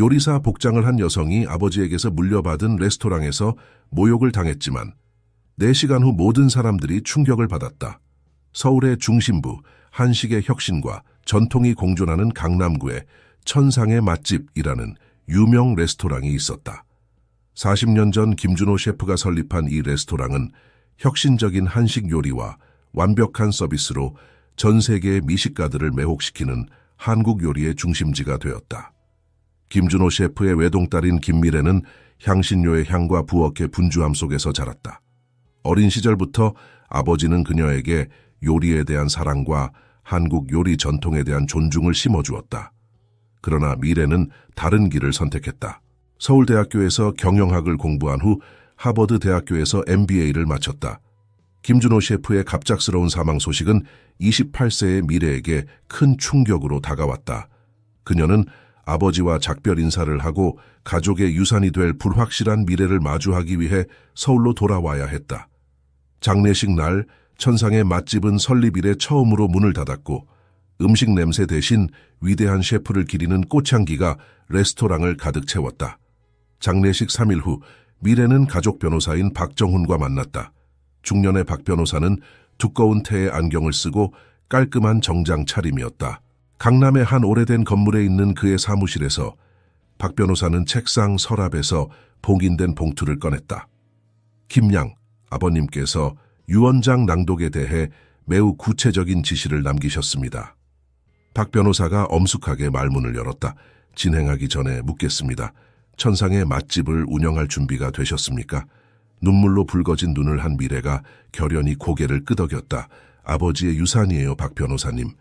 요리사 복장을 한 여성이 아버지에게서 물려받은 레스토랑에서 모욕을 당했지만 4시간 후 모든 사람들이 충격을 받았다. 서울의 중심부, 한식의 혁신과 전통이 공존하는 강남구에 천상의 맛집이라는 유명 레스토랑이 있었다. 40년 전 김준호 셰프가 설립한 이 레스토랑은 혁신적인 한식 요리와 완벽한 서비스로 전 세계의 미식가들을 매혹시키는 한국 요리의 중심지가 되었다. 김준호 셰프의 외동딸인 김미래는 향신료의 향과 부엌의 분주함 속에서 자랐다. 어린 시절부터 아버지는 그녀에게 요리에 대한 사랑과 한국 요리 전통에 대한 존중을 심어주었다. 그러나 미래는 다른 길을 선택했다. 서울대학교에서 경영학을 공부한 후 하버드 대학교에서 MBA를 마쳤다. 김준호 셰프의 갑작스러운 사망 소식은 28세의 미래에게 큰 충격으로 다가왔다. 그녀는 아버지와 작별 인사를 하고 가족의 유산이 될 불확실한 미래를 마주하기 위해 서울로 돌아와야 했다. 장례식 날 천상의 맛집은 설립일에 처음으로 문을 닫았고 음식 냄새 대신 위대한 셰프를 기리는 꽃향기가 레스토랑을 가득 채웠다. 장례식 3일 후 미래는 가족 변호사인 박정훈과 만났다. 중년의 박 변호사는 두꺼운 태의 안경을 쓰고 깔끔한 정장 차림이었다. 강남의 한 오래된 건물에 있는 그의 사무실에서 박 변호사는 책상 서랍에서 봉인된 봉투를 꺼냈다. 김양 아버님께서 유언장 낭독에 대해 매우 구체적인 지시를 남기셨습니다. 박 변호사가 엄숙하게 말문을 열었다. 진행하기 전에 묻겠습니다. 천상의 맛집을 운영할 준비가 되셨습니까? 눈물로 붉어진 눈을 한 미래가 결연히 고개를 끄덕였다. 아버지의 유산이에요, 박 변호사님.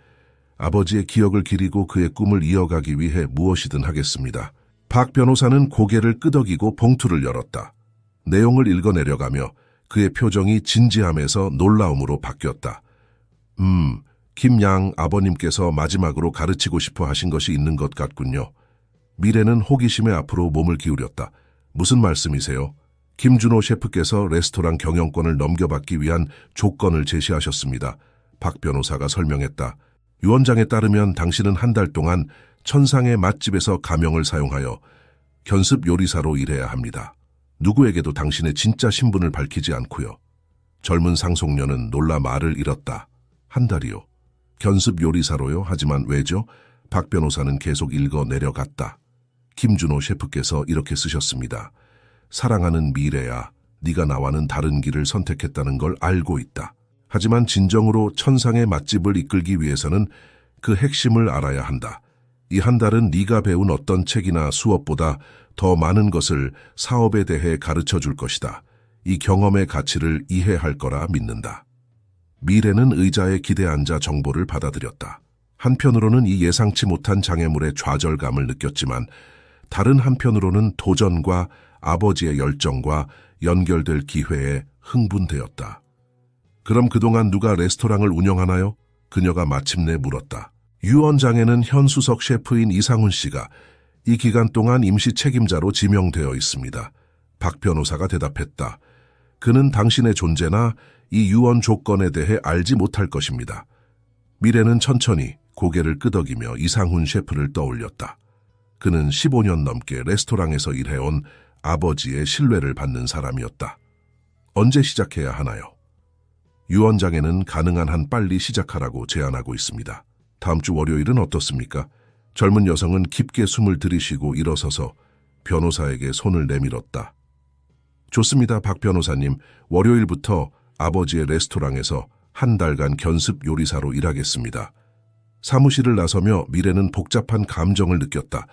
아버지의 기억을 기리고 그의 꿈을 이어가기 위해 무엇이든 하겠습니다. 박 변호사는 고개를 끄덕이고 봉투를 열었다. 내용을 읽어내려가며 그의 표정이 진지함에서 놀라움으로 바뀌었다. 음, 김양 아버님께서 마지막으로 가르치고 싶어 하신 것이 있는 것 같군요. 미래는 호기심에 앞으로 몸을 기울였다. 무슨 말씀이세요? 김준호 셰프께서 레스토랑 경영권을 넘겨받기 위한 조건을 제시하셨습니다. 박 변호사가 설명했다. 유원장에 따르면 당신은 한 달 동안 천상의 맛집에서 가명을 사용하여 견습 요리사로 일해야 합니다. 누구에게도 당신의 진짜 신분을 밝히지 않고요. 젊은 상속녀는 놀라 말을 잃었다. 한 달이요. 견습 요리사로요. 하지만 왜죠? 박 변호사는 계속 읽어 내려갔다. 김준호 셰프께서 이렇게 쓰셨습니다. 사랑하는 미래야, 네가 나와는 다른 길을 선택했다는 걸 알고 있다. 하지만 진정으로 천상의 맛집을 이끌기 위해서는 그 핵심을 알아야 한다. 이 한 달은 네가 배운 어떤 책이나 수업보다 더 많은 것을 사업에 대해 가르쳐 줄 것이다. 이 경험의 가치를 이해할 거라 믿는다. 미래는 의자에 기대 앉아 정보를 받아들였다. 한편으로는 이 예상치 못한 장애물의 좌절감을 느꼈지만 다른 한편으로는 도전과 아버지의 열정과 연결될 기회에 흥분되었다. 그럼 그동안 누가 레스토랑을 운영하나요? 그녀가 마침내 물었다. 유원장에는 현수석 셰프인 이상훈 씨가 이 기간 동안 임시 책임자로 지명되어 있습니다. 박 변호사가 대답했다. 그는 당신의 존재나 이 유언 조건에 대해 알지 못할 것입니다. 미래는 천천히 고개를 끄덕이며 이상훈 셰프를 떠올렸다. 그는 15년 넘게 레스토랑에서 일해온 아버지의 신뢰를 받는 사람이었다. 언제 시작해야 하나요? 유언장에는 가능한 한 빨리 시작하라고 제안하고 있습니다. 다음 주 월요일은 어떻습니까? 젊은 여성은 깊게 숨을 들이쉬고 일어서서 변호사에게 손을 내밀었다. 좋습니다, 박 변호사님. 월요일부터 아버지의 레스토랑에서 한 달간 견습 요리사로 일하겠습니다. 사무실을 나서며 미래는 복잡한 감정을 느꼈다.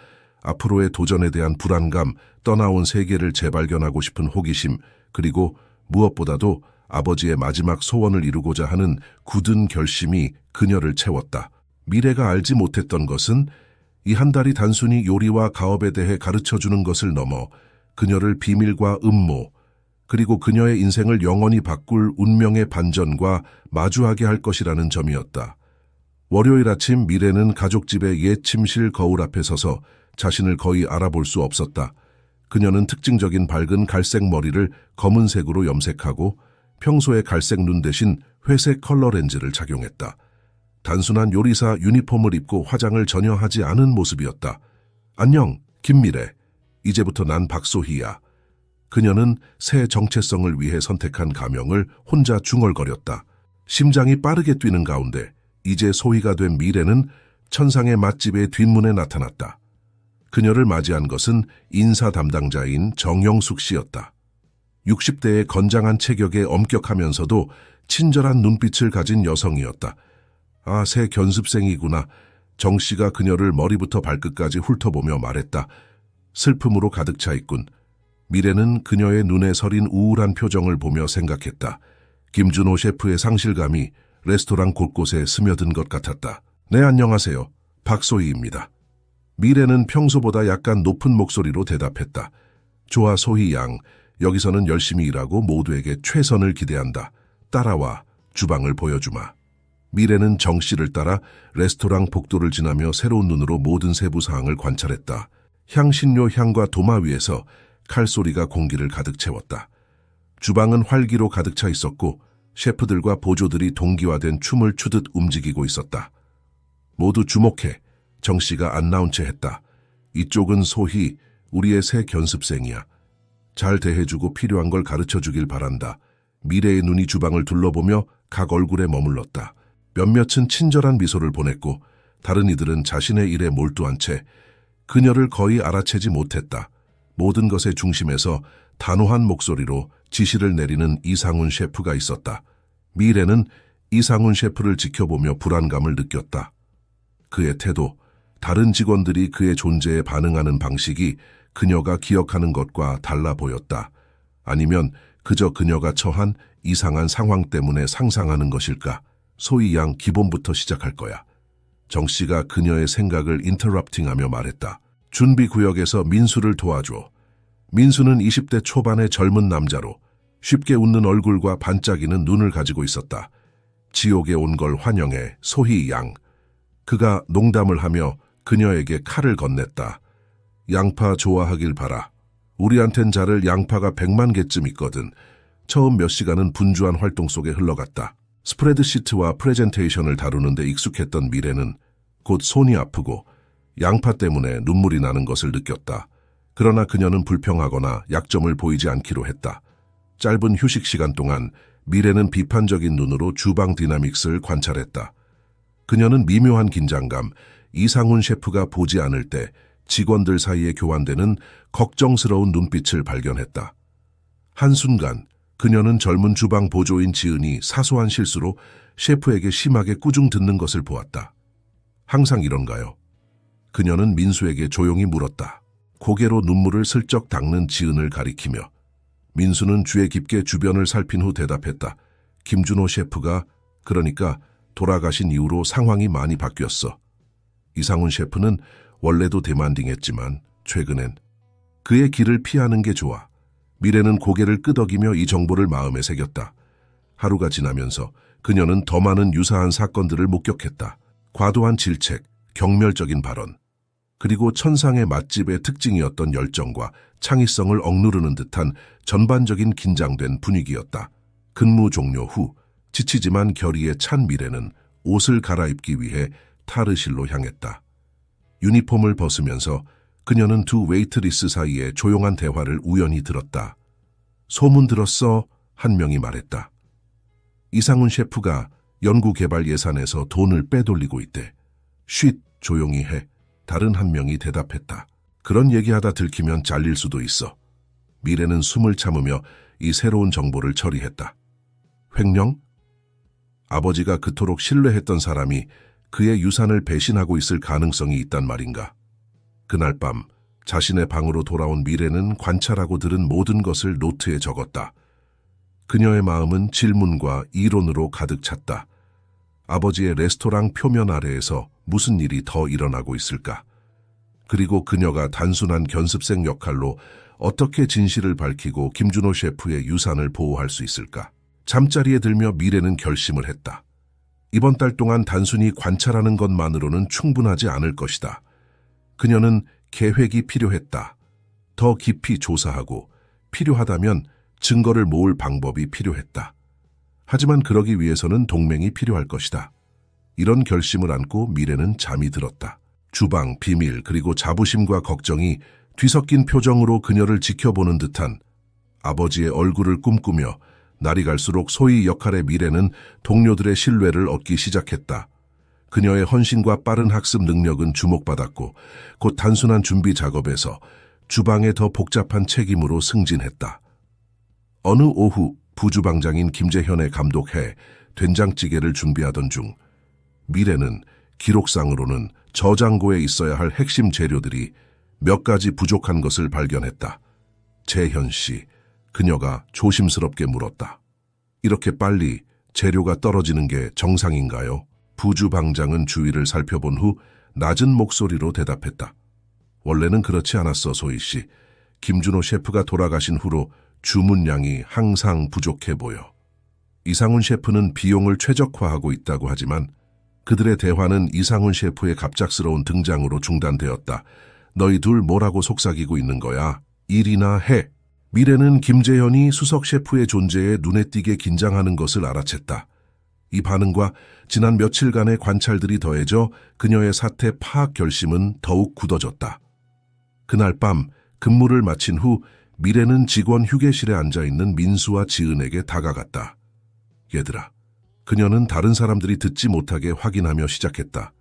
앞으로의 도전에 대한 불안감, 떠나온 세계를 재발견하고 싶은 호기심, 그리고 무엇보다도 아버지의 마지막 소원을 이루고자 하는 굳은 결심이 그녀를 채웠다. 미래가 알지 못했던 것은 이 한 달이 단순히 요리와 가업에 대해 가르쳐주는 것을 넘어 그녀를 비밀과 음모, 그리고 그녀의 인생을 영원히 바꿀 운명의 반전과 마주하게 할 것이라는 점이었다. 월요일 아침 미래는 가족집의 옛 침실 거울 앞에 서서 자신을 거의 알아볼 수 없었다. 그녀는 특징적인 밝은 갈색 머리를 검은색으로 염색하고 평소의 갈색 눈 대신 회색 컬러 렌즈를 착용했다. 단순한 요리사 유니폼을 입고 화장을 전혀 하지 않은 모습이었다. 안녕, 김미래. 이제부터 난 박소희야. 그녀는 새 정체성을 위해 선택한 가명을 혼자 중얼거렸다. 심장이 빠르게 뛰는 가운데 이제 소희가 된 미래는 천상의 맛집의 뒷문에 나타났다. 그녀를 맞이한 것은 인사 담당자인 정영숙 씨였다. 60대의 건장한 체격에 엄격하면서도 친절한 눈빛을 가진 여성이었다. 아, 새 견습생이구나. 정 씨가 그녀를 머리부터 발끝까지 훑어보며 말했다. 슬픔으로 가득 차 있군. 미래는 그녀의 눈에 서린 우울한 표정을 보며 생각했다. 김준호 셰프의 상실감이 레스토랑 곳곳에 스며든 것 같았다. 네, 안녕하세요. 박소희입니다. 미래는 평소보다 약간 높은 목소리로 대답했다. 좋아, 소희 양. 여기서는 열심히 일하고 모두에게 최선을 기대한다. 따라와 주방을 보여주마. 미래는 정 씨를 따라 레스토랑 복도를 지나며 새로운 눈으로 모든 세부 사항을 관찰했다. 향신료 향과 도마 위에서 칼소리가 공기를 가득 채웠다. 주방은 활기로 가득 차 있었고 셰프들과 보조들이 동기화된 춤을 추듯 움직이고 있었다. 모두 주목해 정 씨가 안 나온 채 했다. 이쪽은 소희, 우리의 새 견습생이야. 잘 대해주고 필요한 걸 가르쳐 주길 바란다. 미래의 눈이 주방을 둘러보며 각 얼굴에 머물렀다. 몇몇은 친절한 미소를 보냈고 다른 이들은 자신의 일에 몰두한 채 그녀를 거의 알아채지 못했다. 모든 것의 중심에서 단호한 목소리로 지시를 내리는 이상훈 셰프가 있었다. 미래는 이상훈 셰프를 지켜보며 불안감을 느꼈다. 그의 태도, 다른 직원들이 그의 존재에 반응하는 방식이 그녀가 기억하는 것과 달라 보였다. 아니면 그저 그녀가 처한 이상한 상황 때문에 상상하는 것일까? 소희 양 기본부터 시작할 거야. 정 씨가 그녀의 생각을 인터럽팅하며 말했다. 준비 구역에서 민수를 도와줘. 민수는 20대 초반의 젊은 남자로 쉽게 웃는 얼굴과 반짝이는 눈을 가지고 있었다. 지옥에 온 걸 환영해 소희 양. 그가 농담을 하며 그녀에게 칼을 건넸다. 양파 좋아하길 바라. 우리한텐 자를 양파가 100만 개쯤 있거든. 처음 몇 시간은 분주한 활동 속에 흘러갔다. 스프레드시트와 프레젠테이션을 다루는데 익숙했던 미래는 곧 손이 아프고 양파 때문에 눈물이 나는 것을 느꼈다. 그러나 그녀는 불평하거나 약점을 보이지 않기로 했다. 짧은 휴식 시간 동안 미래는 비판적인 눈으로 주방 디나믹스를 관찰했다. 그녀는 미묘한 긴장감, 이상훈 셰프가 보지 않을 때 직원들 사이에 교환되는 걱정스러운 눈빛을 발견했다. 한순간 그녀는 젊은 주방 보조인 지은이 사소한 실수로 셰프에게 심하게 꾸중 듣는 것을 보았다. 항상 이런가요? 그녀는 민수에게 조용히 물었다. 고개로 눈물을 슬쩍 닦는 지은을 가리키며 민수는 주의 깊게 주변을 살핀 후 대답했다. 김준호 셰프가 그러니까 돌아가신 이후로 상황이 많이 바뀌었어. 이상훈 셰프는 원래도 데만 딩했지만 최근엔 그의 길을 피하는 게 좋아. 미래는 고개를 끄덕이며 이 정보를 마음에 새겼다. 하루가 지나면서 그녀는 더 많은 유사한 사건들을 목격했다. 과도한 질책, 경멸적인 발언, 그리고 천상의 맛집의 특징이었던 열정과 창의성을 억누르는 듯한 전반적인 긴장된 분위기였다. 근무 종료 후 지치지만 결의에 찬 미래는 옷을 갈아입기 위해 타르실로 향했다. 유니폼을 벗으면서 그녀는 두 웨이트리스 사이에 조용한 대화를 우연히 들었다. 소문 들었어 한 명이 말했다. 이상훈 셰프가 연구개발 예산에서 돈을 빼돌리고 있대. 쉿 조용히 해. 다른 한 명이 대답했다. 그런 얘기하다 들키면 잘릴 수도 있어. 미래는 숨을 참으며 이 새로운 정보를 처리했다. 횡령? 아버지가 그토록 신뢰했던 사람이 그의 유산을 배신하고 있을 가능성이 있단 말인가. 그날 밤 자신의 방으로 돌아온 미래는 관찰하고 들은 모든 것을 노트에 적었다. 그녀의 마음은 질문과 이론으로 가득 찼다. 아버지의 레스토랑 표면 아래에서 무슨 일이 더 일어나고 있을까? 그리고 그녀가 단순한 견습생 역할로 어떻게 진실을 밝히고 김준호 셰프의 유산을 보호할 수 있을까? 잠자리에 들며 미래는 결심을 했다. 이번 달 동안 단순히 관찰하는 것만으로는 충분하지 않을 것이다. 그녀는 계획이 필요했다. 더 깊이 조사하고 필요하다면 증거를 모을 방법이 필요했다. 하지만 그러기 위해서는 동맹이 필요할 것이다. 이런 결심을 안고 미래는 잠이 들었다. 주방, 비밀, 그리고 자부심과 걱정이 뒤섞인 표정으로 그녀를 지켜보는 듯한 아버지의 얼굴을 꿈꾸며 날이 갈수록 소희 역할의 미래는 동료들의 신뢰를 얻기 시작했다. 그녀의 헌신과 빠른 학습 능력은 주목받았고 곧 단순한 준비 작업에서 주방에더 복잡한 책임으로 승진했다. 어느 오후 부주방장인 김재현의 감독해 된장찌개를 준비하던 중 미래는 기록상으로는 저장고에 있어야 할 핵심 재료들이 몇 가지 부족한 것을 발견했다. 재현 씨, 그녀가 조심스럽게 물었다. 이렇게 빨리 재료가 떨어지는 게 정상인가요? 부주방장은 주위를 살펴본 후 낮은 목소리로 대답했다. 원래는 그렇지 않았어, 소희 씨. 김준호 셰프가 돌아가신 후로 주문량이 항상 부족해 보여. 이상훈 셰프는 비용을 최적화하고 있다고 하지만 그들의 대화는 이상훈 셰프의 갑작스러운 등장으로 중단되었다. 너희 둘 뭐라고 속삭이고 있는 거야? 일이나 해. 미래는 김재현이 수석 셰프의 존재에 눈에 띄게 긴장하는 것을 알아챘다. 이 반응과 지난 며칠간의 관찰들이 더해져 그녀의 사태 파악 결심은 더욱 굳어졌다. 그날 밤 근무를 마친 후 미래는 직원 휴게실에 앉아있는 민수와 지은에게 다가갔다. 얘들아, 그녀는 다른 사람들이 듣지 못하게 확인하며 시작했다.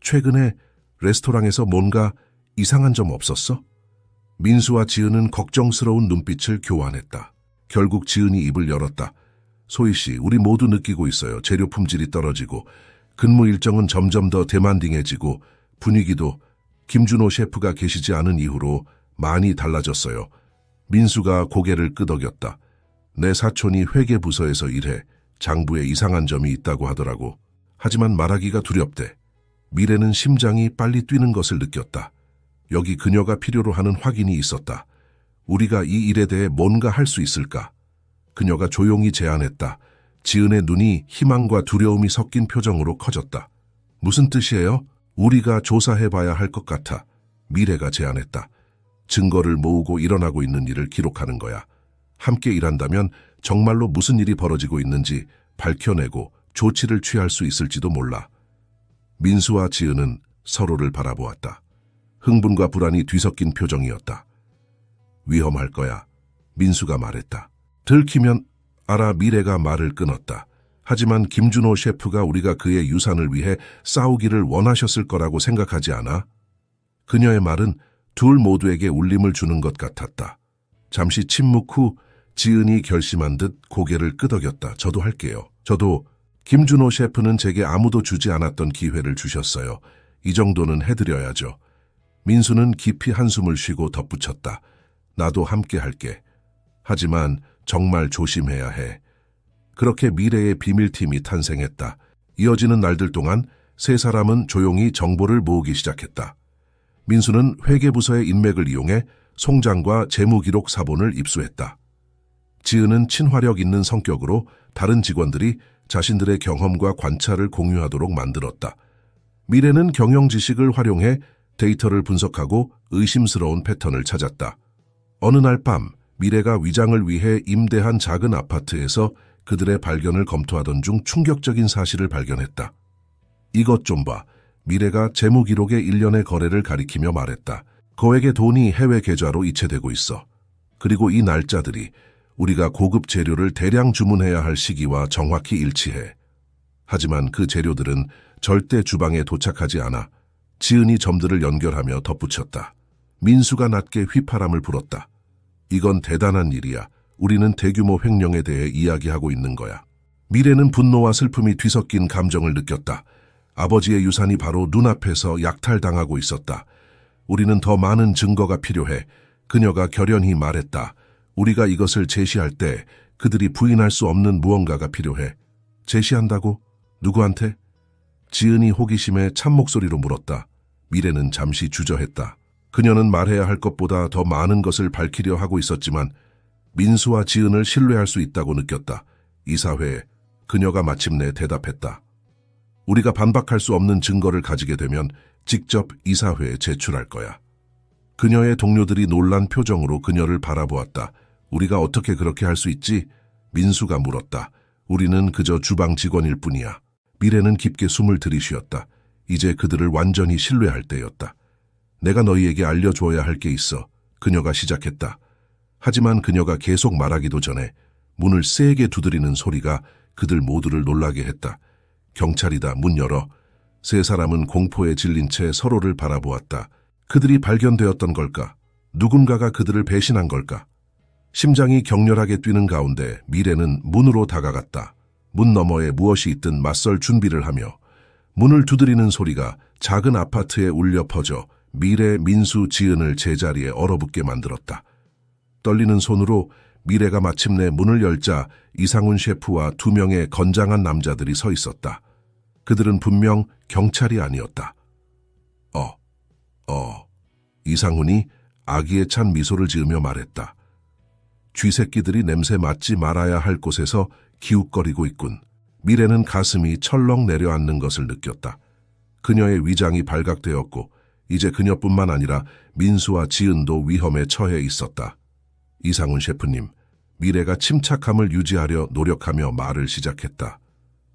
최근에 레스토랑에서 뭔가 이상한 점 없었어? 민수와 지은은 걱정스러운 눈빛을 교환했다. 결국 지은이 입을 열었다. 소희 씨, 우리 모두 느끼고 있어요. 재료 품질이 떨어지고 근무 일정은 점점 더 대만딩해지고 분위기도 김준호 셰프가 계시지 않은 이후로 많이 달라졌어요. 민수가 고개를 끄덕였다. 내 사촌이 회계 부서에서 일해 장부에 이상한 점이 있다고 하더라고. 하지만 말하기가 두렵대. 미래는 심장이 빨리 뛰는 것을 느꼈다. 여기 그녀가 필요로 하는 확인이 있었다. 우리가 이 일에 대해 뭔가 할 수 있을까? 그녀가 조용히 제안했다. 지은의 눈이 희망과 두려움이 섞인 표정으로 커졌다. 무슨 뜻이에요? 우리가 조사해봐야 할 것 같아. 미래가 제안했다. 증거를 모으고 일어나고 있는 일을 기록하는 거야. 함께 일한다면 정말로 무슨 일이 벌어지고 있는지 밝혀내고 조치를 취할 수 있을지도 몰라. 민수와 지은은 서로를 바라보았다. 흥분과 불안이 뒤섞인 표정이었다. 위험할 거야. 민수가 말했다. 들키면 알아 미래가 말을 끊었다. 하지만 김준호 셰프가 우리가 그의 유산을 위해 싸우기를 원하셨을 거라고 생각하지 않아? 그녀의 말은 둘 모두에게 울림을 주는 것 같았다. 잠시 침묵 후 지은이 결심한 듯 고개를 끄덕였다. 저도 할게요. 저도 김준호 셰프는 제게 아무도 주지 않았던 기회를 주셨어요. 이 정도는 해드려야죠. 민수는 깊이 한숨을 쉬고 덧붙였다. 나도 함께 할게. 하지만 정말 조심해야 해. 그렇게 미래의 비밀팀이 탄생했다. 이어지는 날들 동안 세 사람은 조용히 정보를 모으기 시작했다. 민수는 회계부서의 인맥을 이용해 송장과 재무기록 사본을 입수했다. 지은은 친화력 있는 성격으로 다른 직원들이 자신들의 경험과 관찰을 공유하도록 만들었다. 미래는 경영 지식을 활용해 데이터를 분석하고 의심스러운 패턴을 찾았다. 어느 날 밤 미래가 위장을 위해 임대한 작은 아파트에서 그들의 발견을 검토하던 중 충격적인 사실을 발견했다. 이것 좀 봐. 미래가 재무 기록의 1년의 거래를 가리키며 말했다. 거액의 돈이 해외 계좌로 이체되고 있어. 그리고 이 날짜들이 우리가 고급 재료를 대량 주문해야 할 시기와 정확히 일치해. 하지만 그 재료들은 절대 주방에 도착하지 않아 지은이 점들을 연결하며 덧붙였다. 민수가 낮게 휘파람을 불었다. 이건 대단한 일이야. 우리는 대규모 횡령에 대해 이야기하고 있는 거야. 미래는 분노와 슬픔이 뒤섞인 감정을 느꼈다. 아버지의 유산이 바로 눈앞에서 약탈당하고 있었다. 우리는 더 많은 증거가 필요해. 그녀가 결연히 말했다. 우리가 이것을 제시할 때 그들이 부인할 수 없는 무언가가 필요해. 제시한다고? 누구한테? 지은이 호기심에 참목소리로 물었다. 미래는 잠시 주저했다. 그녀는 말해야 할 것보다 더 많은 것을 밝히려 하고 있었지만 민수와 지은을 신뢰할 수 있다고 느꼈다. 이사회에 그녀가 마침내 대답했다. 우리가 반박할 수 없는 증거를 가지게 되면 직접 이사회에 제출할 거야. 그녀의 동료들이 놀란 표정으로 그녀를 바라보았다. 우리가 어떻게 그렇게 할 수 있지? 민수가 물었다. 우리는 그저 주방 직원일 뿐이야. 미래는 깊게 숨을 들이쉬었다. 이제 그들을 완전히 신뢰할 때였다. 내가 너희에게 알려줘야 할 게 있어. 그녀가 시작했다. 하지만 그녀가 계속 말하기도 전에 문을 세게 두드리는 소리가 그들 모두를 놀라게 했다. 경찰이다. 문 열어. 세 사람은 공포에 질린 채 서로를 바라보았다. 그들이 발견되었던 걸까? 누군가가 그들을 배신한 걸까? 심장이 격렬하게 뛰는 가운데 미래는 문으로 다가갔다. 문 너머에 무엇이 있든 맞설 준비를 하며 문을 두드리는 소리가 작은 아파트에 울려 퍼져 미래 민수 지은을 제자리에 얼어붙게 만들었다. 떨리는 손으로 미래가 마침내 문을 열자 이상훈 셰프와 두 명의 건장한 남자들이 서 있었다. 그들은 분명 경찰이 아니었다. 어, 어. 이상훈이 아기에 찬 미소를 지으며 말했다. 쥐새끼들이 냄새 맡지 말아야 할 곳에서 기웃거리고 있군. 미래는 가슴이 철렁 내려앉는 것을 느꼈다. 그녀의 위장이 발각되었고 이제 그녀뿐만 아니라 민수와 지은도 위험에 처해 있었다. 이상훈 셰프님, 미래가 침착함을 유지하려 노력하며 말을 시작했다.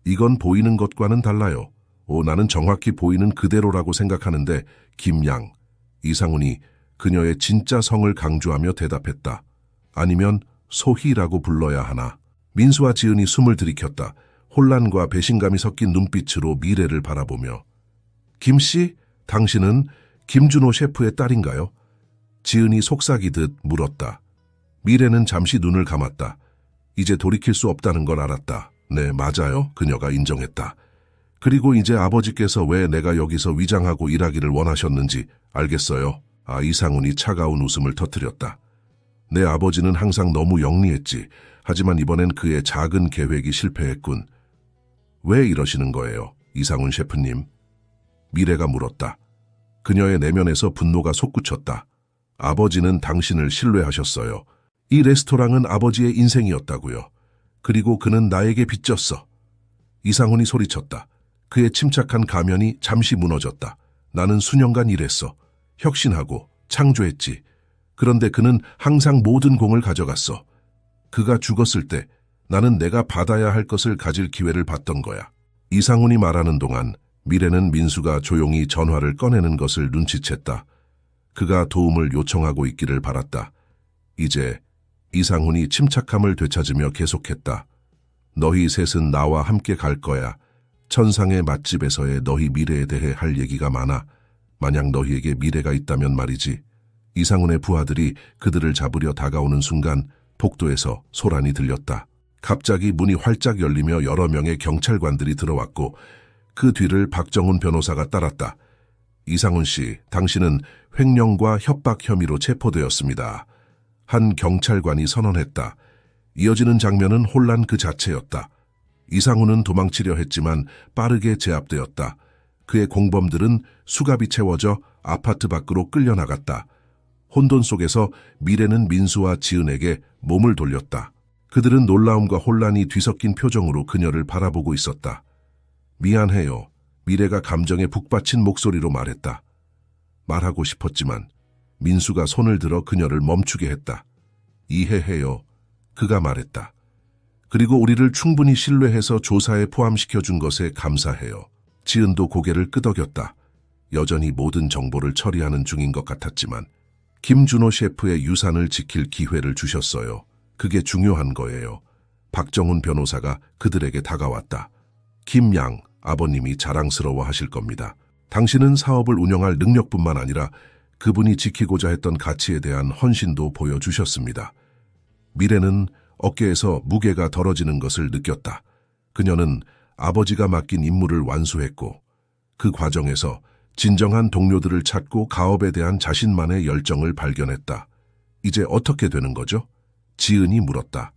이건 보이는 것과는 달라요. 오, 나는 정확히 보이는 그대로라고 생각하는데 김양, 이상훈이 그녀의 진짜 성을 강조하며 대답했다. 아니면 소희라고 불러야 하나. 민수와 지은이 숨을 들이켰다. 혼란과 배신감이 섞인 눈빛으로 미래를 바라보며 김씨, 당신은 김준호 셰프의 딸인가요? 지은이 속삭이듯 물었다. 미래는 잠시 눈을 감았다. 이제 돌이킬 수 없다는 걸 알았다. 네, 맞아요. 그녀가 인정했다. 그리고 이제 아버지께서 왜 내가 여기서 위장하고 일하기를 원하셨는지 알겠어요. 아, 이상훈이 차가운 웃음을 터뜨렸다. 내 아버지는 항상 너무 영리했지. 하지만 이번엔 그의 작은 계획이 실패했군. 왜 이러시는 거예요, 이상훈 셰프님? 미래가 물었다. 그녀의 내면에서 분노가 솟구쳤다. 아버지는 당신을 신뢰하셨어요. 이 레스토랑은 아버지의 인생이었다고요. 그리고 그는 나에게 빚졌어. 이상훈이 소리쳤다. 그의 침착한 가면이 잠시 무너졌다. 나는 수년간 일했어. 혁신하고 창조했지. 그런데 그는 항상 모든 공을 가져갔어. 그가 죽었을 때 나는 내가 받아야 할 것을 가질 기회를 봤던 거야. 이상훈이 말하는 동안 미래는 민수가 조용히 전화를 꺼내는 것을 눈치챘다. 그가 도움을 요청하고 있기를 바랐다. 이제 이상훈이 침착함을 되찾으며 계속했다. 너희 셋은 나와 함께 갈 거야. 천상의 맛집에서의 너희 미래에 대해 할 얘기가 많아. 만약 너희에게 미래가 있다면 말이지. 이상훈의 부하들이 그들을 잡으려 다가오는 순간 복도에서 소란이 들렸다. 갑자기 문이 활짝 열리며 여러 명의 경찰관들이 들어왔고 그 뒤를 박정훈 변호사가 따랐다. 이상훈 씨, 당신은 횡령과 협박 혐의로 체포되었습니다. 한 경찰관이 선언했다. 이어지는 장면은 혼란 그 자체였다. 이상훈은 도망치려 했지만 빠르게 제압되었다. 그의 공범들은 수갑이 채워져 아파트 밖으로 끌려나갔다. 혼돈 속에서 미래는 민수와 지은에게 몸을 돌렸다. 그들은 놀라움과 혼란이 뒤섞인 표정으로 그녀를 바라보고 있었다. 미안해요. 미래가 감정에 북받친 목소리로 말했다. 말하고 싶었지만 민수가 손을 들어 그녀를 멈추게 했다. 이해해요. 그가 말했다. 그리고 우리를 충분히 신뢰해서 조사에 포함시켜 준 것에 감사해요. 지은도 고개를 끄덕였다. 여전히 모든 정보를 처리하는 중인 것 같았지만 김준호 셰프의 유산을 지킬 기회를 주셨어요. 그게 중요한 거예요. 박정훈 변호사가 그들에게 다가왔다. 김양 아버님이 자랑스러워 하실 겁니다. 당신은 사업을 운영할 능력뿐만 아니라 그분이 지키고자 했던 가치에 대한 헌신도 보여주셨습니다. 미래는 어깨에서 무게가 덜어지는 것을 느꼈다. 그녀는 아버지가 맡긴 임무를 완수했고 그 과정에서 진정한 동료들을 찾고 가업에 대한 자신만의 열정을 발견했다. 이제 어떻게 되는 거죠? 지은이 물었다.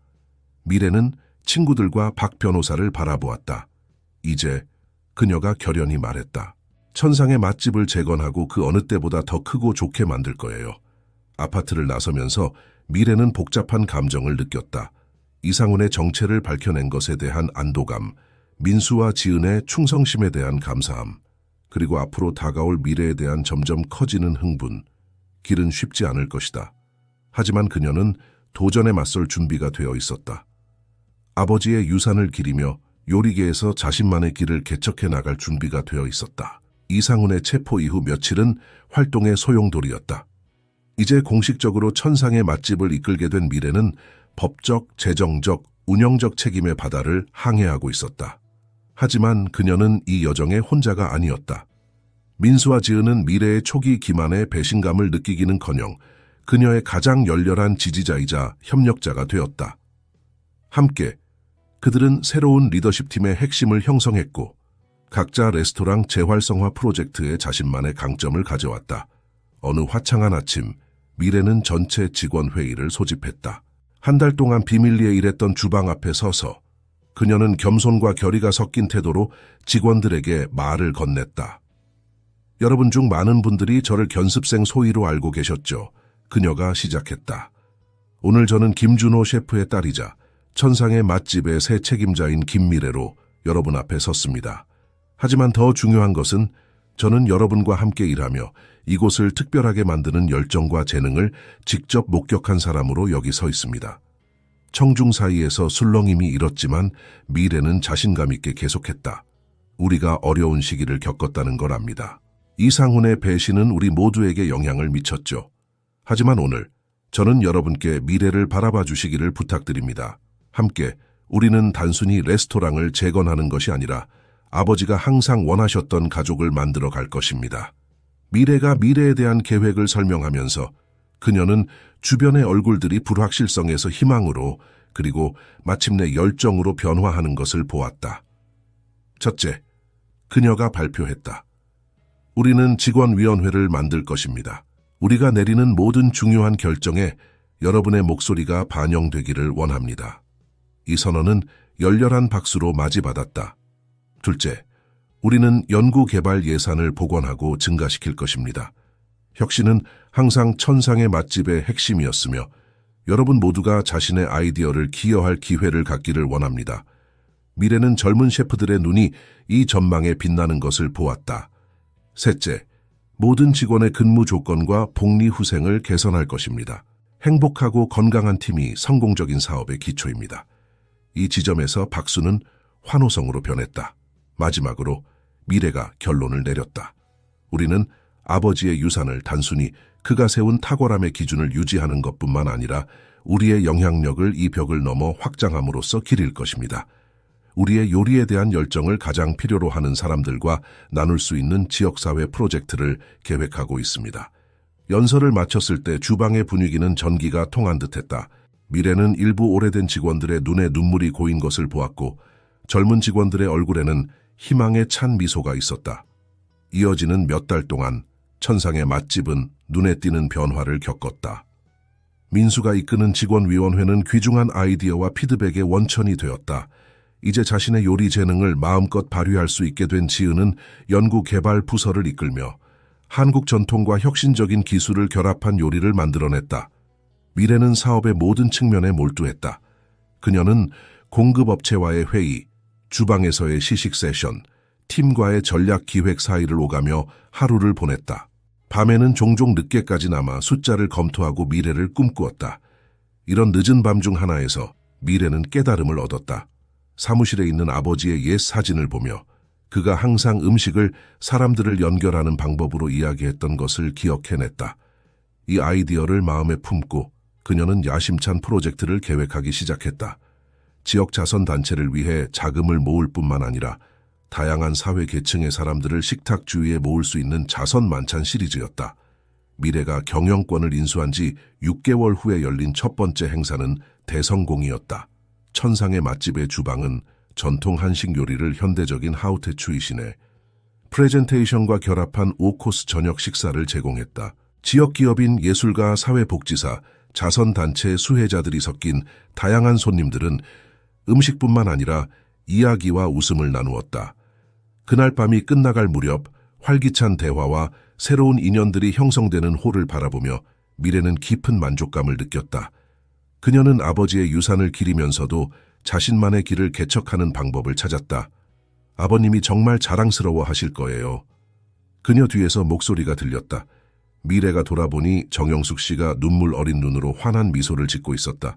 미래는 친구들과 박 변호사를 바라보았다. 이제 그녀가 결연히 말했다. 천상의 맛집을 재건하고 그 어느 때보다 더 크고 좋게 만들 거예요. 아파트를 나서면서 미래는 복잡한 감정을 느꼈다. 이상훈의 정체를 밝혀낸 것에 대한 안도감, 민수와 지은의 충성심에 대한 감사함, 그리고 앞으로 다가올 미래에 대한 점점 커지는 흥분. 길은 쉽지 않을 것이다. 하지만 그녀는 도전에 맞설 준비가 되어 있었다. 아버지의 유산을 기리며 요리계에서 자신만의 길을 개척해 나갈 준비가 되어 있었다. 이상훈의 체포 이후 며칠은 활동의 소용돌이였다. 이제 공식적으로 천상의 맛집을 이끌게 된 미래는 법적, 재정적, 운영적 책임의 바다를 항해하고 있었다. 하지만 그녀는 이여정의 혼자가 아니었다. 민수와 지은은 미래의 초기 기만의 배신감을 느끼기는커녕 그녀의 가장 열렬한 지지자이자 협력자가 되었다. 함께 그들은 새로운 리더십팀의 핵심을 형성했고 각자 레스토랑 재활성화 프로젝트에 자신만의 강점을 가져왔다. 어느 화창한 아침, 미래는 전체 직원 회의를 소집했다. 한 달 동안 비밀리에 일했던 주방 앞에 서서 그녀는 겸손과 결의가 섞인 태도로 직원들에게 말을 건넸다. 여러분 중 많은 분들이 저를 견습생 소희로 알고 계셨죠. 그녀가 시작했다. 오늘 저는 김준호 셰프의 딸이자 천상의 맛집의 새 책임자인 김미래로 여러분 앞에 섰습니다. 하지만 더 중요한 것은 저는 여러분과 함께 일하며 이곳을 특별하게 만드는 열정과 재능을 직접 목격한 사람으로 여기 서 있습니다. 청중 사이에서 술렁임이 잃었지만 미래는 자신감 있게 계속했다. 우리가 어려운 시기를 겪었다는 걸 압니다. 이상훈의 배신은 우리 모두에게 영향을 미쳤죠. 하지만 오늘 저는 여러분께 미래를 바라봐 주시기를 부탁드립니다. 함께 우리는 단순히 레스토랑을 재건하는 것이 아니라 아버지가 항상 원하셨던 가족을 만들어 갈 것입니다. 미래가 미래에 대한 계획을 설명하면서 그녀는 주변의 얼굴들이 불확실성에서 희망으로 그리고 마침내 열정으로 변화하는 것을 보았다. 첫째, 그녀가 발표했다. 우리는 직원위원회를 만들 것입니다. 우리가 내리는 모든 중요한 결정에 여러분의 목소리가 반영되기를 원합니다. 이 선언은 열렬한 박수로 맞이받았다. 둘째, 우리는 연구개발 예산을 복원하고 증가시킬 것입니다. 혁신은 항상 천상의 맛집의 핵심이었으며 여러분 모두가 자신의 아이디어를 기여할 기회를 갖기를 원합니다. 미래는 젊은 셰프들의 눈이 이 전망에 빛나는 것을 보았다. 셋째, 모든 직원의 근무 조건과 복리 후생을 개선할 것입니다. 행복하고 건강한 팀이 성공적인 사업의 기초입니다. 이 지점에서 박수는 환호성으로 변했다. 마지막으로 미래가 결론을 내렸다. 우리는 아버지의 유산을 단순히 그가 세운 탁월함의 기준을 유지하는 것뿐만 아니라 우리의 영향력을 이 벽을 넘어 확장함으로써 기릴 것입니다. 우리의 요리에 대한 열정을 가장 필요로 하는 사람들과 나눌 수 있는 지역사회 프로젝트를 계획하고 있습니다. 연설을 마쳤을 때 주방의 분위기는 전기가 통한 듯했다. 미래는 일부 오래된 직원들의 눈에 눈물이 고인 것을 보았고 젊은 직원들의 얼굴에는 희망에 찬 미소가 있었다. 이어지는 몇 달 동안 천상의 맛집은 눈에 띄는 변화를 겪었다. 민수가 이끄는 직원위원회는 귀중한 아이디어와 피드백의 원천이 되었다. 이제 자신의 요리 재능을 마음껏 발휘할 수 있게 된 지은은 연구개발 부서를 이끌며 한국 전통과 혁신적인 기술을 결합한 요리를 만들어냈다. 미래는 사업의 모든 측면에 몰두했다. 그녀는 공급업체와의 회의, 주방에서의 시식 세션, 팀과의 전략 기획 사이를 오가며 하루를 보냈다. 밤에는 종종 늦게까지 남아 숫자를 검토하고 미래를 꿈꾸었다. 이런 늦은 밤 중 하나에서 미래는 깨달음을 얻었다. 사무실에 있는 아버지의 옛 사진을 보며 그가 항상 음식을 사람들을 연결하는 방법으로 이야기했던 것을 기억해냈다. 이 아이디어를 마음에 품고 그녀는 야심찬 프로젝트를 계획하기 시작했다. 지역 자선 단체를 위해 자금을 모을 뿐만 아니라 다양한 사회 계층의 사람들을 식탁 주위에 모을 수 있는 자선 만찬 시리즈였다. 미래가 경영권을 인수한 지 6개월 후에 열린 첫 번째 행사는 대성공이었다. 천상의 맛집의 주방은 전통 한식 요리를 현대적인 하우테 추이신에 프레젠테이션과 결합한 5코스 저녁 식사를 제공했다. 지역 기업인 예술가, 사회복지사, 자선단체 수혜자들이 섞인 다양한 손님들은 음식뿐만 아니라 이야기와 웃음을 나누었다. 그날 밤이 끝나갈 무렵 활기찬 대화와 새로운 인연들이 형성되는 홀을 바라보며 미래는 깊은 만족감을 느꼈다. 그녀는 아버지의 유산을 기리면서도 자신만의 길을 개척하는 방법을 찾았다. 아버님이 정말 자랑스러워 하실 거예요. 그녀 뒤에서 목소리가 들렸다. 미래가 돌아보니 정영숙 씨가 눈물 어린 눈으로 환한 미소를 짓고 있었다.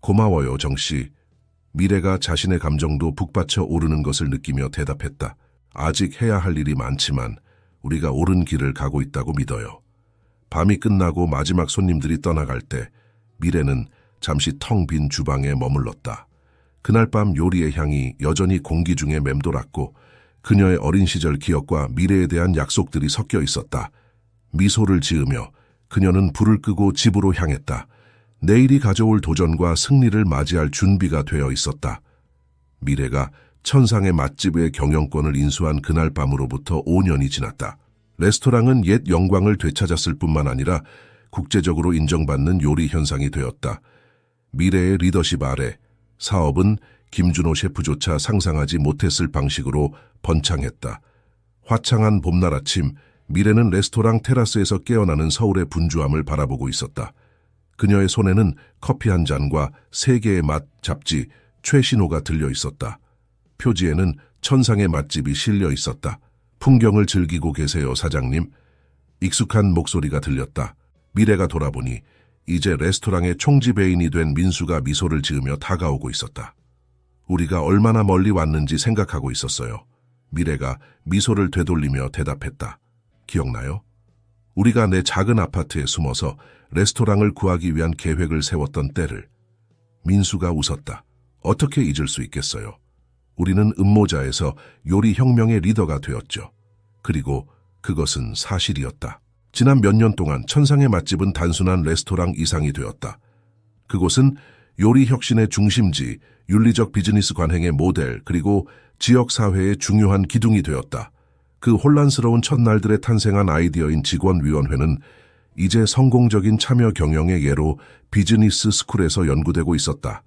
고마워요, 정 씨. 미래가 자신의 감정도 북받쳐 오르는 것을 느끼며 대답했다. 아직 해야 할 일이 많지만 우리가 옳은 길을 가고 있다고 믿어요. 밤이 끝나고 마지막 손님들이 떠나갈 때 미래는 잠시 텅 빈 주방에 머물렀다. 그날 밤 요리의 향이 여전히 공기 중에 맴돌았고 그녀의 어린 시절 기억과 미래에 대한 약속들이 섞여 있었다. 미소를 지으며 그녀는 불을 끄고 집으로 향했다. 내일이 가져올 도전과 승리를 맞이할 준비가 되어 있었다. 미래가 천상의 맛집의 경영권을 인수한 그날 밤으로부터 5년이 지났다. 레스토랑은 옛 영광을 되찾았을 뿐만 아니라 국제적으로 인정받는 요리 현상이 되었다. 미래의 리더십 아래 사업은 김준호 셰프조차 상상하지 못했을 방식으로 번창했다. 화창한 봄날 아침, 미래는 레스토랑 테라스에서 깨어나는 서울의 분주함을 바라보고 있었다. 그녀의 손에는 커피 한 잔과 세 개의 맛 잡지 최신호가 들려 있었다. 표지에는 천상의 맛집이 실려 있었다. 풍경을 즐기고 계세요, 사장님. 익숙한 목소리가 들렸다. 미래가 돌아보니 이제 레스토랑의 총지배인이 된 민수가 미소를 지으며 다가오고 있었다. 우리가 얼마나 멀리 왔는지 생각하고 있었어요. 미래가 미소를 되돌리며 대답했다. 기억나요? 우리가 내 작은 아파트에 숨어서 레스토랑을 구하기 위한 계획을 세웠던 때를 민수가 웃었다. 어떻게 잊을 수 있겠어요. 우리는 음모자에서 요리혁명의 리더가 되었죠. 그리고 그것은 사실이었다. 지난 몇 년 동안 천상의 맛집은 단순한 레스토랑 이상이 되었다. 그곳은 요리혁신의 중심지, 윤리적 비즈니스 관행의 모델, 그리고 지역사회의 중요한 기둥이 되었다. 그 혼란스러운 첫날들에 탄생한 아이디어인 직원위원회는 이제 성공적인 참여 경영의 예로 비즈니스 스쿨에서 연구되고 있었다.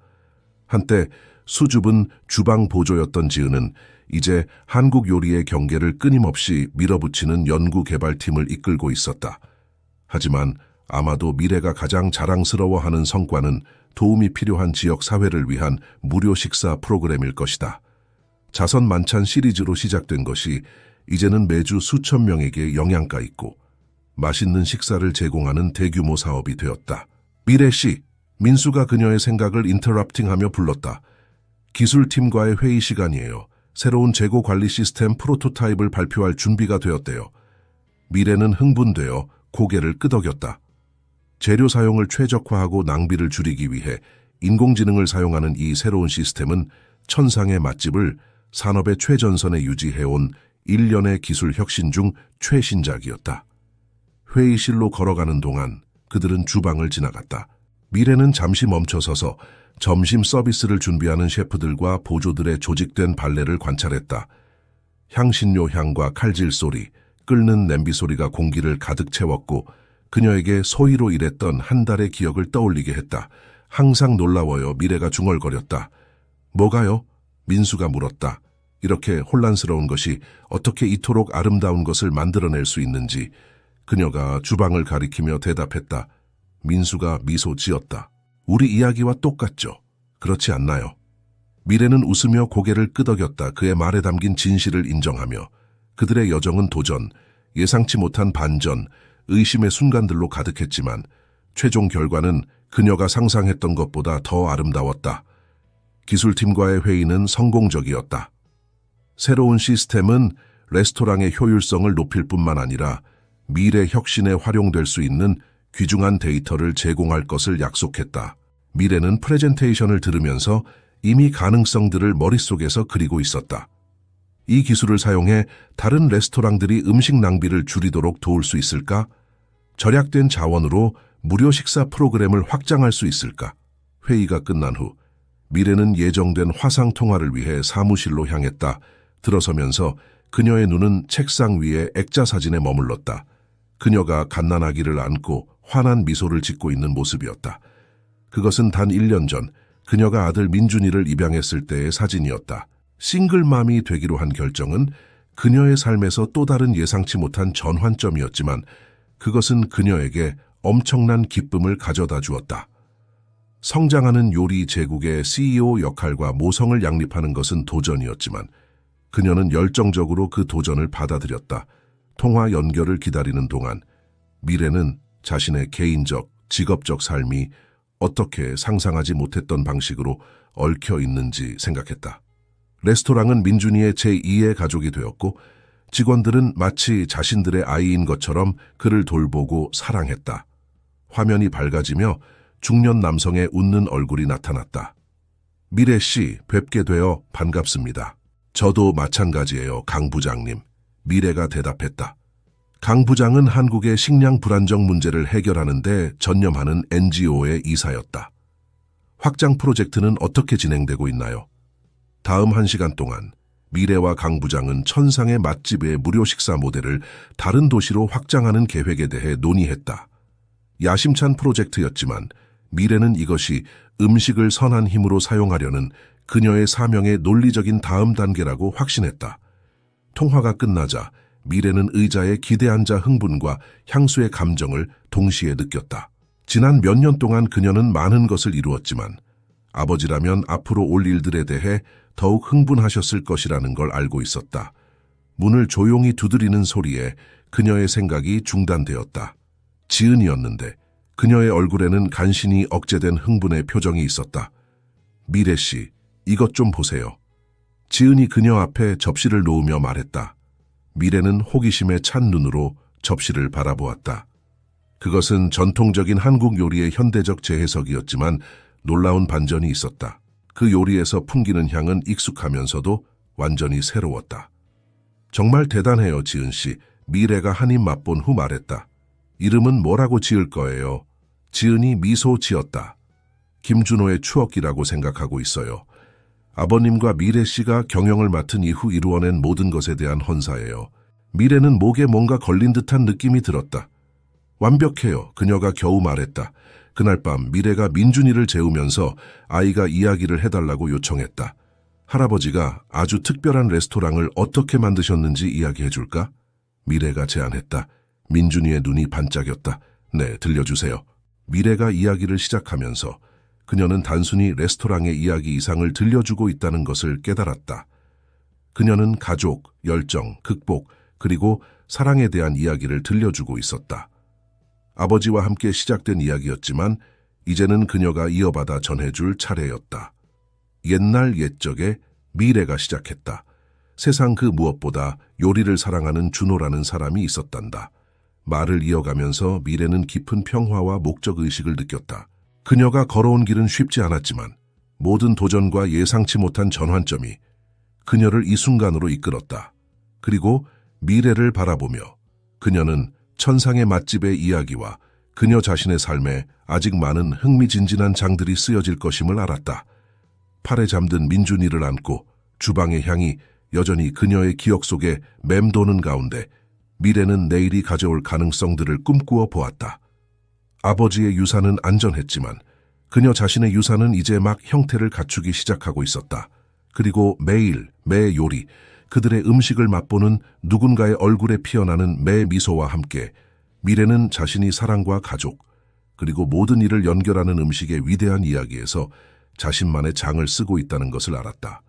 한때 수줍은 주방 보조였던 지은은 이제 한국 요리의 경계를 끊임없이 밀어붙이는 연구개발팀을 이끌고 있었다. 하지만 아마도 미래가 가장 자랑스러워하는 성과는 도움이 필요한 지역 사회를 위한 무료 식사 프로그램일 것이다. 자선 만찬 시리즈로 시작된 것이 이제는 매주 수천 명에게 영향가 있고 맛있는 식사를 제공하는 대규모 사업이 되었다. 미래 씨, 민수가 그녀의 생각을 인터럽팅하며 불렀다. 기술팀과의 회의 시간이에요. 새로운 재고 관리 시스템 프로토타입을 발표할 준비가 되었대요. 미래는 흥분되어 고개를 끄덕였다. 재료 사용을 최적화하고 낭비를 줄이기 위해 인공지능을 사용하는 이 새로운 시스템은 천상의 맛집을 산업의 최전선에 유지해온 1년의 기술 혁신 중 최신작이었다. 회의실로 걸어가는 동안 그들은 주방을 지나갔다. 미래는 잠시 멈춰서서 점심 서비스를 준비하는 셰프들과 보조들의 조직된 발레를 관찰했다. 향신료 향과 칼질 소리, 끓는 냄비 소리가 공기를 가득 채웠고 그녀에게 소희로 일했던 한 달의 기억을 떠올리게 했다. 항상 놀라워요. 미래가 중얼거렸다. 뭐가요? 민수가 물었다. 이렇게 혼란스러운 것이 어떻게 이토록 아름다운 것을 만들어낼 수 있는지 그녀가 주방을 가리키며 대답했다. 민수가 미소 지었다. 우리 이야기와 똑같죠. 그렇지 않나요? 미래는 웃으며 고개를 끄덕였다. 그의 말에 담긴 진실을 인정하며 그들의 여정은 도전, 예상치 못한 반전, 의심의 순간들로 가득했지만 최종 결과는 그녀가 상상했던 것보다 더 아름다웠다. 기술팀과의 회의는 성공적이었다. 새로운 시스템은 레스토랑의 효율성을 높일 뿐만 아니라 미래 혁신에 활용될 수 있는 귀중한 데이터를 제공할 것을 약속했다. 미래는 프레젠테이션을 들으면서 이미 가능성들을 머릿속에서 그리고 있었다. 이 기술을 사용해 다른 레스토랑들이 음식 낭비를 줄이도록 도울 수 있을까? 절약된 자원으로 무료 식사 프로그램을 확장할 수 있을까? 회의가 끝난 후 미래는 예정된 화상 통화를 위해 사무실로 향했다. 들어서면서 그녀의 눈은 책상 위에 액자 사진에 머물렀다. 그녀가 갓난아기를 안고 환한 미소를 짓고 있는 모습이었다. 그것은 단 1년 전 그녀가 아들 민준이를 입양했을 때의 사진이었다. 싱글맘이 되기로 한 결정은 그녀의 삶에서 또 다른 예상치 못한 전환점이었지만 그것은 그녀에게 엄청난 기쁨을 가져다 주었다. 성장하는 요리 제국의 CEO 역할과 모성을 양립하는 것은 도전이었지만 그녀는 열정적으로 그 도전을 받아들였다. 통화 연결을 기다리는 동안 미래는 자신의 개인적, 직업적 삶이 어떻게 상상하지 못했던 방식으로 얽혀 있는지 생각했다. 레스토랑은 민준이의 제2의 가족이 되었고 직원들은 마치 자신들의 아이인 것처럼 그를 돌보고 사랑했다. 화면이 밝아지며 중년 남성의 웃는 얼굴이 나타났다. 미래 씨, 뵙게 되어 반갑습니다. 저도 마찬가지예요, 강 부장님. 미래가 대답했다. 강 부장은 한국의 식량 불안정 문제를 해결하는데 전념하는 NGO의 이사였다. 확장 프로젝트는 어떻게 진행되고 있나요? 다음 한 시간 동안 미래와 강 부장은 천상의 맛집의 무료 식사 모델을 다른 도시로 확장하는 계획에 대해 논의했다. 야심찬 프로젝트였지만 미래는 이것이 음식을 선한 힘으로 사용하려는 그녀의 사명의 논리적인 다음 단계라고 확신했다. 통화가 끝나자 미래는 의자에 기대 앉아 흥분과 향수의 감정을 동시에 느꼈다. 지난 몇 년 동안 그녀는 많은 것을 이루었지만 아버지라면 앞으로 올 일들에 대해 더욱 흥분하셨을 것이라는 걸 알고 있었다. 문을 조용히 두드리는 소리에 그녀의 생각이 중단되었다. 지은이었는데 그녀의 얼굴에는 간신히 억제된 흥분의 표정이 있었다. 미래 씨, 이것 좀 보세요. 지은이 그녀 앞에 접시를 놓으며 말했다. 미래는 호기심에 찬 눈으로 접시를 바라보았다. 그것은 전통적인 한국 요리의 현대적 재해석이었지만 놀라운 반전이 있었다. 그 요리에서 풍기는 향은 익숙하면서도 완전히 새로웠다. 정말 대단해요, 지은 씨. 미래가 한 입 맛본 후 말했다. 이름은 뭐라고 지을 거예요? 지은이 미소 지었다. 김준호의 추억이라고 생각하고 있어요. 아버님과 미래 씨가 경영을 맡은 이후 이루어낸 모든 것에 대한 헌사예요. 미래는 목에 뭔가 걸린 듯한 느낌이 들었다. 완벽해요. 그녀가 겨우 말했다. 그날 밤 미래가 민준이를 재우면서 아이가 이야기를 해달라고 요청했다. 할아버지가 아주 특별한 레스토랑을 어떻게 만드셨는지 이야기해줄까? 미래가 제안했다. 민준이의 눈이 반짝였다. 네, 들려주세요. 미래가 이야기를 시작하면서 그녀는 단순히 레스토랑의 이야기 이상을 들려주고 있다는 것을 깨달았다. 그녀는 가족, 열정, 극복, 그리고 사랑에 대한 이야기를 들려주고 있었다. 아버지와 함께 시작된 이야기였지만 이제는 그녀가 이어받아 전해줄 차례였다. 옛날 옛적에 미래가 시작했다. 세상 그 무엇보다 요리를 사랑하는 준호라는 사람이 있었단다. 말을 이어가면서 미래는 깊은 평화와 목적의식을 느꼈다. 그녀가 걸어온 길은 쉽지 않았지만 모든 도전과 예상치 못한 전환점이 그녀를 이 순간으로 이끌었다. 그리고 미래를 바라보며 그녀는 천상의 맛집의 이야기와 그녀 자신의 삶에 아직 많은 흥미진진한 장들이 쓰여질 것임을 알았다. 팔에 잠든 민준이를 안고 주방의 향이 여전히 그녀의 기억 속에 맴도는 가운데 미래는 내일이 가져올 가능성들을 꿈꾸어 보았다. 아버지의 유산은 안전했지만 그녀 자신의 유산은 이제 막 형태를 갖추기 시작하고 있었다. 그리고 매일 매 요리 그들의 음식을 맛보는 누군가의 얼굴에 피어나는 매 미소와 함께 미래는 자신이 사랑과 가족 그리고 모든 일을 연결하는 음식의 위대한 이야기에서 자신만의 장을 쓰고 있다는 것을 알았다.